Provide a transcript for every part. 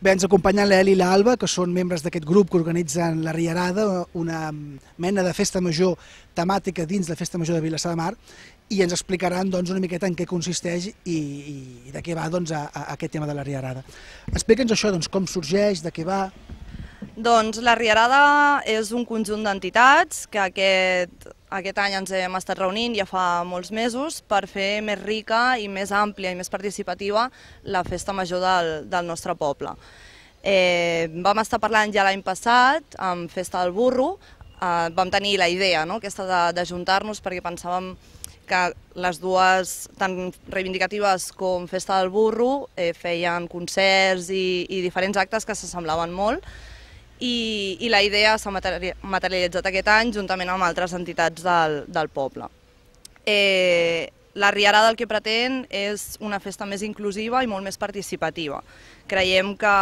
Bé, ens acompanyen l'Eli i l'Alba, que són membres d'aquest grup que organitzen la Riarada, una mena de festa major temàtica dins la festa major de Vilassar de Mar, i ens explicaran doncs, una miqueta en què consisteix i, i de què va doncs, a, a aquest tema de la Riarada. Explica'ns això, doncs, com sorgeix, de què va... Doncs la Riarada és un conjunt d'entitats que aquest aquest any ens hem estat reunint ja fa molts mesos per fer més rica i més àmplia i més participativa la festa major del, del nostre poble. Eh, vam estar parlant ja l'any passat amb Festa del Burro, eh, vam tenir la idea no? aquesta d'ajuntar-nos perquè pensàvem que les dues, tan reivindicatives com Festa del Burro, eh, feien concerts i, i diferents actes que s'assemblaven molt, i, i la idea s'ha materialitzat aquest any juntament amb altres entitats del, del poble. Eh, la Riarada del que pretén és una festa més inclusiva i molt més participativa. Creiem que,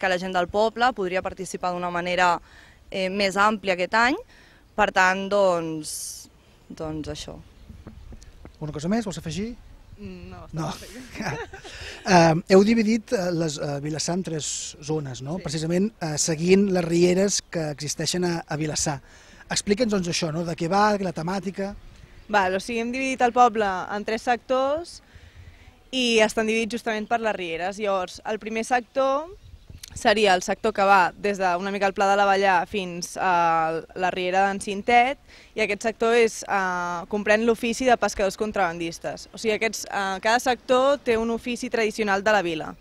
que la gent del poble podria participar d'una manera eh, més àmplia aquest any, per tant, doncs, doncs això. Una cosa més, vols afegir? No, no. uh, heu dividit eh, les, uh, Vilassar en tres zones, no? Sí. precisament uh, seguint les rieres que existeixen a, a Vilassar. Explica'ns doncs, això, no? de què va, la temàtica... Va, o sigui, hem dividit el poble en tres sectors i estan dividits justament per les rieres. Llavors, el primer sector seria el sector que va des de una mica el Pla de la Vallà fins a la Riera d'en Cintet i aquest sector és, eh, comprèn l'ofici de pescadors contrabandistes. O sigui, aquests, eh, cada sector té un ofici tradicional de la vila.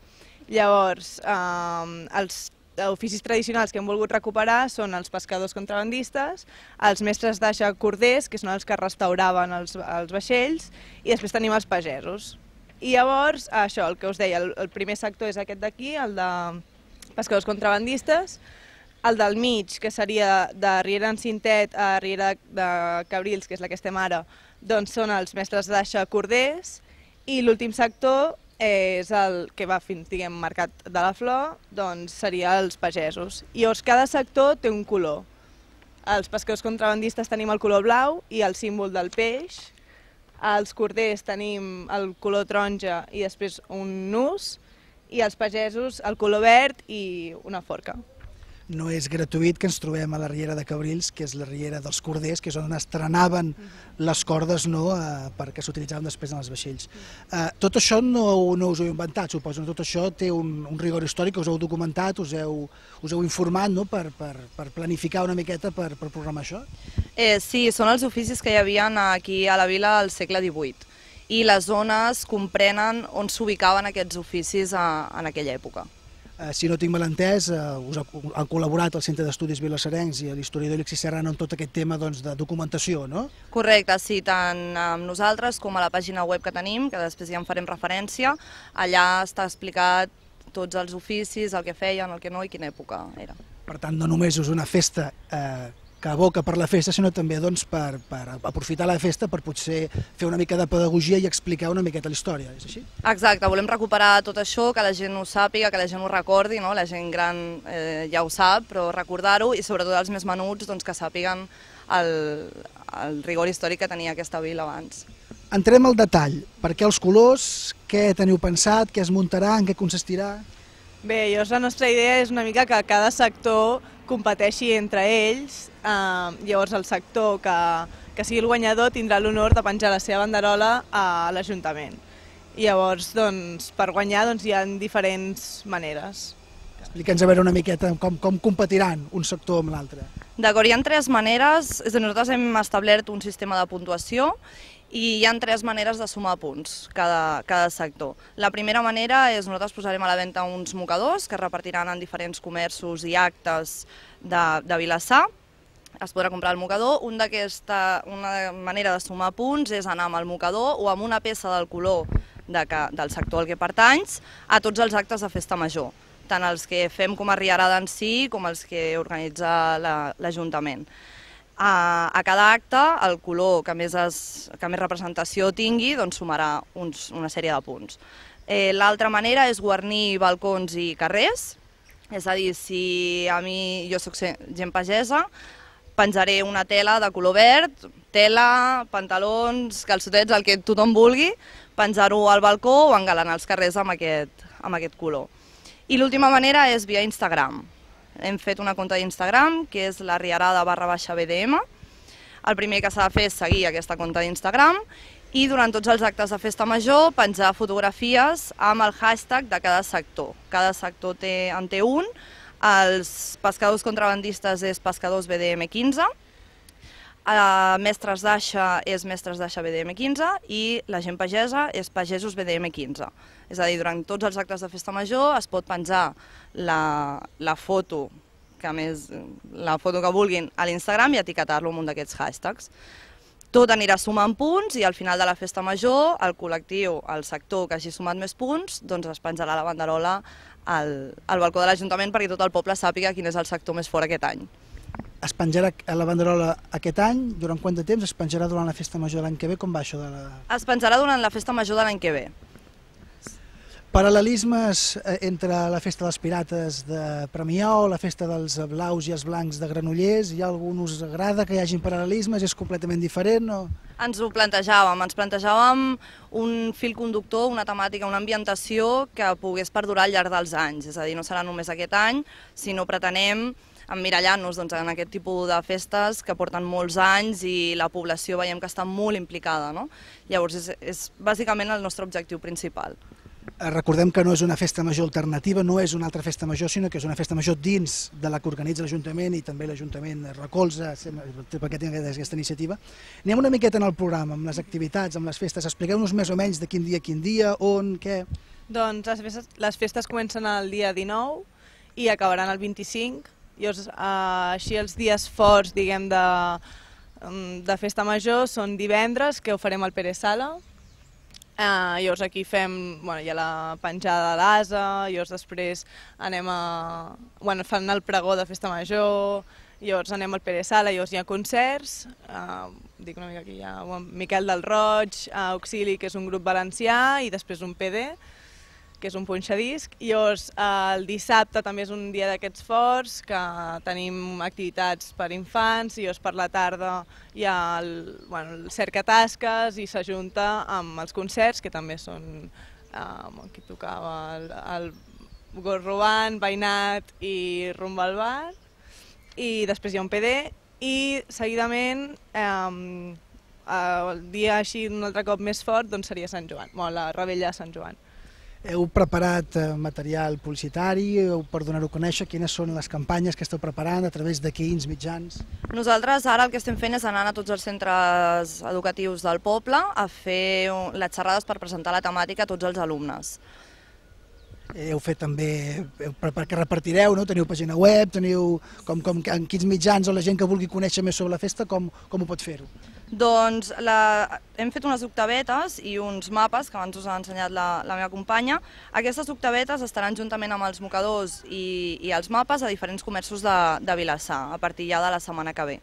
Llavors, eh, els oficis tradicionals que hem volgut recuperar són els pescadors contrabandistes, els mestres d'aixa corders, que són els que restauraven els, els vaixells, i després tenim els pagesos. I llavors, això, el que us deia, el, el primer sector és aquest d'aquí, el de pescadors contrabandistes, el del mig, que seria de Riera en Cintet a Riera de Cabrils, que és la que estem ara, doncs són els mestres d'Aixa Corders, i l'últim sector és el que va fins, diguem, mercat de la flor, doncs seria els pagesos. I llavors cada sector té un color. Els pescadors contrabandistes tenim el color blau i el símbol del peix, els corders tenim el color taronja i després un nus, i els pagesos el color verd i una forca. No és gratuït que ens trobem a la Riera de Cabrils, que és la Riera dels Corders, que és on estrenaven mhm. les cordes no, eh, perquè s'utilitzaven després en els vaixells. Eh, tot això no, no us ho heu inventat, suposo, tot això té un, un rigor històric, us heu documentat, us heu, us heu informat no, per, per, per planificar una miqueta, per, per programar això? Eh, sí, són els oficis que hi havia aquí a la vila al segle XVIII i les zones comprenen on s'ubicaven aquests oficis a, en aquella època. Eh, si no tinc malentès, eh, us han col·laborat al Centre d'Estudis Vilassarencs i a l'historiador Alexis Serrano en tot aquest tema doncs, de documentació, no? Correcte, sí, tant amb nosaltres com a la pàgina web que tenim, que després ja en farem referència, allà està explicat tots els oficis, el que feien, el que no i quina època era. Per tant, no només és una festa eh, que aboca per la festa, sinó també doncs, per, per aprofitar la festa per potser fer una mica de pedagogia i explicar una miqueta la història, és així? Exacte, volem recuperar tot això, que la gent ho sàpiga, que la gent ho recordi, no? la gent gran eh, ja ho sap, però recordar-ho i sobretot els més menuts doncs, que sàpiguen el, el rigor històric que tenia aquesta vila abans. Entrem al detall, per què els colors, què teniu pensat, què es muntarà, en què consistirà? Bé, llavors la nostra idea és una mica que cada sector competeixi entre ells, eh, llavors el sector que, que sigui el guanyador tindrà l'honor de penjar la seva banderola a l'Ajuntament. Llavors, doncs, per guanyar doncs, hi ha diferents maneres. Explica'ns a veure una miqueta com, com competiran un sector amb l'altre. D'acord, hi ha tres maneres. Nosaltres hem establert un sistema de puntuació i hi ha tres maneres de sumar punts cada, cada sector. La primera manera és nosaltres posarem a la venda uns mocadors que es repartiran en diferents comerços i actes de, de Vilassar. Es podrà comprar el mocador. Un una manera de sumar punts és anar amb el mocador o amb una peça del color de que, del sector al que pertanys a tots els actes de festa major tant els que fem com a Riarada en si com els que organitza l'Ajuntament. La, a, a cada acte el color que més, es, que més representació tingui doncs sumarà uns, una sèrie de punts. Eh, L'altra manera és guarnir balcons i carrers, és a dir, si a mi, jo sóc gent pagesa, penjaré una tela de color verd, tela, pantalons, calçotets, el que tothom vulgui, penjar-ho al balcó o engalanar els carrers amb aquest, amb aquest color. I l'última manera és via Instagram. Hem fet una conta d'Instagram, que és la riarada barra baixa BDM. El primer que s'ha de fer és seguir aquesta conta d'Instagram i durant tots els actes de festa major penjar fotografies amb el hashtag de cada sector. Cada sector té, en té un, els pescadors contrabandistes és pescadors BDM 15, eh, Mestres d'Aixa és Mestres d'Aixa BDM 15 i la gent pagesa és Pagesos BDM 15. És a dir, durant tots els actes de festa major es pot penjar la, la foto que més, la foto que vulguin a l'Instagram i etiquetar-lo amb un d'aquests hashtags. Tot anirà sumant punts i al final de la festa major el col·lectiu, el sector que hagi sumat més punts, doncs es penjarà la banderola al, al balcó de l'Ajuntament perquè tot el poble sàpiga quin és el sector més fort aquest any es penjarà a la banderola aquest any, durant quant de temps? Es penjarà durant la festa major de l'any que ve? Com va això? De la... Es penjarà durant la festa major de l'any que ve. Paral·lelismes eh, entre la festa dels pirates de Premià o la festa dels blaus i els blancs de Granollers, hi ha algun us agrada que hi hagi paral·lelismes? És completament diferent? O... Ens ho plantejàvem, ens plantejàvem un fil conductor, una temàtica, una ambientació que pogués perdurar al llarg dels anys, és a dir, no serà només aquest any, sinó pretenem emmirallant-nos doncs, en aquest tipus de festes que porten molts anys i la població veiem que està molt implicada. No? Llavors és, és bàsicament el nostre objectiu principal. Eh, recordem que no és una festa major alternativa, no és una altra festa major, sinó que és una festa major dins de la que organitza l'Ajuntament i també l'Ajuntament recolza perquè té aquesta iniciativa. Anem una miqueta en el programa, amb les activitats, amb les festes. Expliqueu-nos més o menys de quin dia, quin dia, on, què... Doncs les festes, les festes comencen el dia 19 i acabaran el 25, Llavors, eh, així els dies forts, diguem, de, mm, de festa major són divendres, que ho farem al Pere Sala. Eh, llavors aquí fem, bueno, hi ha la penjada de l'asa, llavors després anem a... Bueno, fan el pregó de festa major, llavors anem al Pere Sala, llavors hi ha concerts, eh, dic una mica aquí hi ha Miquel del Roig, eh, Auxili, que és un grup valencià, i després un PD, que és un punxadisc. I llavors eh, el dissabte també és un dia d'aquests forts, que tenim activitats per infants, i llavors per la tarda hi ha el, bueno, el cercatasques i s'ajunta amb els concerts, que també són eh, amb qui tocava el, el gos veïnat i rumba al bar. I després hi ha un PD i seguidament eh, el dia així un altre cop més fort doncs seria Sant Joan, bueno, la rebella de Sant Joan. Heu preparat eh, material publicitari per donar-ho a conèixer? Quines són les campanyes que esteu preparant? A través de quins mitjans? Nosaltres ara el que estem fent és anar a tots els centres educatius del poble a fer les xerrades per presentar la temàtica a tots els alumnes. Eh, heu fet també, perquè repartireu, no? teniu pàgina web, teniu com, com, en quins mitjans o la gent que vulgui conèixer més sobre la festa, com, com ho pot fer-ho? Doncs la, hem fet unes octavetes i uns mapes que abans us ha ensenyat la, la meva companya. Aquestes octavetes estaran juntament amb els mocadors i, i els mapes a diferents comerços de, de Vilassar, a partir ja de la setmana que ve.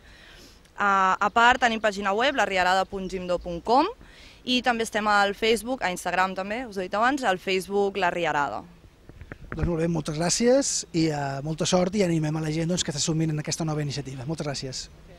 A, a part, tenim pàgina web, larriarada.gimdo.com, i també estem al Facebook, a Instagram també, us he dit abans, al Facebook La Riarada. Doncs molt bé, moltes gràcies i uh, molta sort i animem a la gent doncs, que s'assumin en aquesta nova iniciativa. Moltes gràcies. Okay.